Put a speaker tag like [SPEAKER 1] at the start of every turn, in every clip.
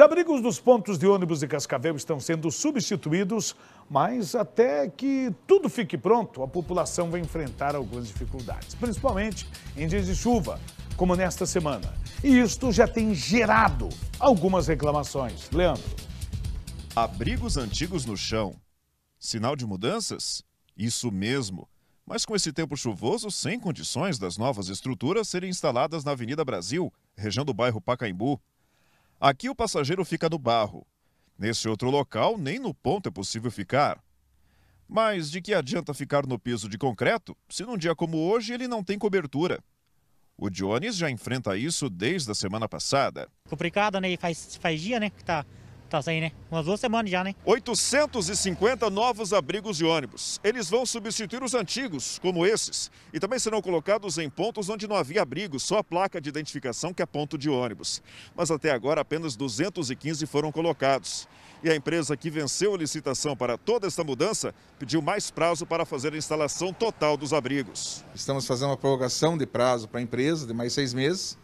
[SPEAKER 1] Os abrigos dos pontos de ônibus de Cascavel estão sendo substituídos, mas até que tudo fique pronto, a população vai enfrentar algumas dificuldades, principalmente em dias de chuva, como nesta semana. E isto já tem gerado algumas reclamações. Leandro. Abrigos antigos no chão. Sinal de mudanças? Isso mesmo. Mas com esse tempo chuvoso, sem condições das novas estruturas serem instaladas na Avenida Brasil, região do bairro Pacaembu. Aqui o passageiro fica no barro. Nesse outro local, nem no ponto é possível ficar. Mas de que adianta ficar no piso de concreto se num dia como hoje ele não tem cobertura? O Jones já enfrenta isso desde a semana passada. Complicado, né? E faz, faz dia, né? Que tá Tá sem, né? Umas duas semanas já, né? 850 novos abrigos de ônibus. Eles vão substituir os antigos, como esses, e também serão colocados em pontos onde não havia abrigo, só a placa de identificação que é ponto de ônibus. Mas até agora apenas 215 foram colocados. E a empresa que venceu a licitação para toda esta mudança pediu mais prazo para fazer a instalação total dos abrigos. Estamos
[SPEAKER 2] fazendo uma prorrogação de prazo para a empresa de mais seis meses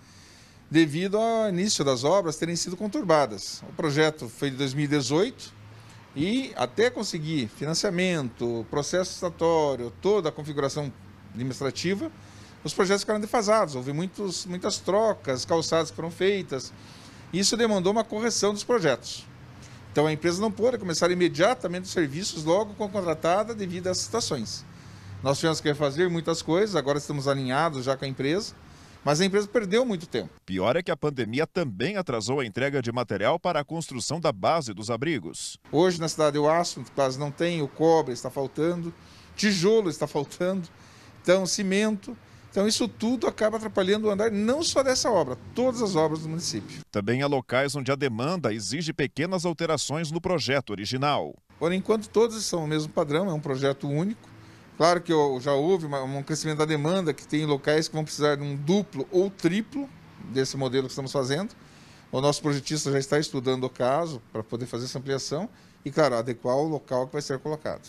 [SPEAKER 2] devido ao início das obras terem sido conturbadas. O projeto foi de 2018 e até conseguir financiamento, processo estatório, toda a configuração administrativa, os projetos ficaram defasados. Houve muitos, muitas trocas, calçadas foram feitas. Isso demandou uma correção dos projetos. Então a empresa não pôde começar imediatamente os serviços logo com a contratada devido às situações. Nós tivemos que fazer muitas coisas, agora estamos alinhados já com a empresa
[SPEAKER 1] mas a empresa perdeu muito tempo. Pior é que a pandemia também atrasou a entrega de material para a construção da base dos abrigos. Hoje na
[SPEAKER 2] cidade do aço quase não tem, o cobre está faltando, tijolo está faltando, então cimento. Então, isso tudo acaba
[SPEAKER 1] atrapalhando o andar não só dessa obra, todas as obras do município. Também há locais onde a demanda exige pequenas alterações no projeto original. Por enquanto, todos são o mesmo padrão, é um
[SPEAKER 2] projeto único. Claro que já houve um crescimento da demanda, que tem locais que vão precisar de um duplo ou triplo desse modelo que estamos fazendo. O nosso projetista já está estudando o caso para poder fazer essa ampliação e, claro, adequar o local que vai ser colocado.